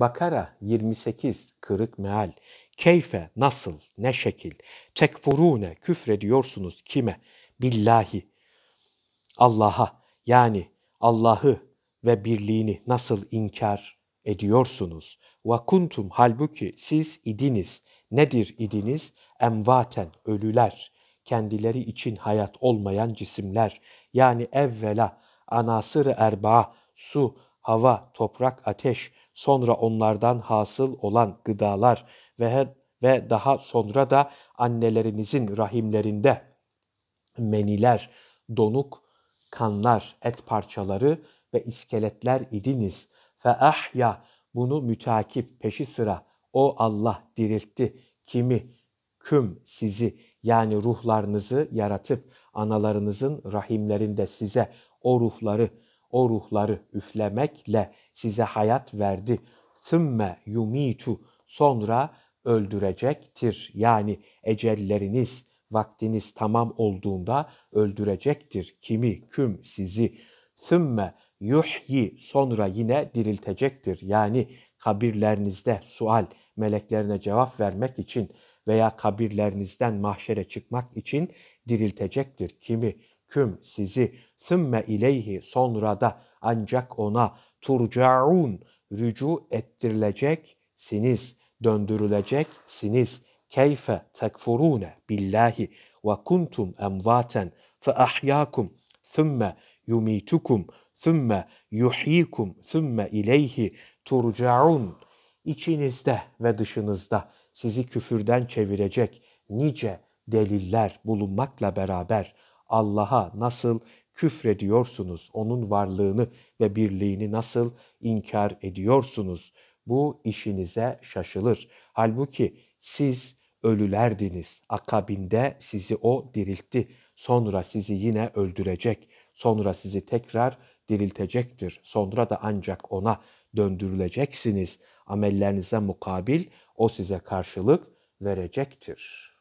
Bakara 28 kırık meal. Keyfe nasıl ne şekil tekfurune küfrediyorsunuz kime? Billahi. Allah'a yani Allah'ı ve birliğini nasıl inkar ediyorsunuz? Ve kuntum halbuki siz idiniz. Nedir idiniz? Emvaten ölüler. Kendileri için hayat olmayan cisimler. Yani evvela anasır erbaa su hava, toprak, ateş, sonra onlardan hasıl olan gıdalar ve ve daha sonra da annelerinizin rahimlerinde meniler, donuk kanlar, et parçaları ve iskeletler idiniz. Fe ahya bunu mütakip peşi sıra o Allah diriltti kimi küm sizi yani ruhlarınızı yaratıp analarınızın rahimlerinde size o ruhları o ruhları üflemekle size hayat verdi. Sümme yumitu sonra öldürecektir. Yani ecelleriniz, vaktiniz tamam olduğunda öldürecektir. Kimi, küm, sizi. Sümme yuhyi sonra yine diriltecektir. Yani kabirlerinizde sual, meleklerine cevap vermek için veya kabirlerinizden mahşere çıkmak için diriltecektir. Kimi küm sizi sümme ileyhi sonra da ancak ona turcaun rücu ettirileceksiniz, döndürüleceksiniz, döndürülecek siniz keyfe tekfurune billahi ve kuntum emvaten fa ahyakum sümme yumitukum sümme yuhyikum sümme ileyhi turcaun içinizde ve dışınızda sizi küfürden çevirecek nice deliller bulunmakla beraber Allah'a nasıl küfrediyorsunuz, onun varlığını ve birliğini nasıl inkar ediyorsunuz, bu işinize şaşılır. Halbuki siz ölülerdiniz, akabinde sizi o diriltti, sonra sizi yine öldürecek, sonra sizi tekrar diriltecektir, sonra da ancak ona döndürüleceksiniz, amellerinize mukabil o size karşılık verecektir.''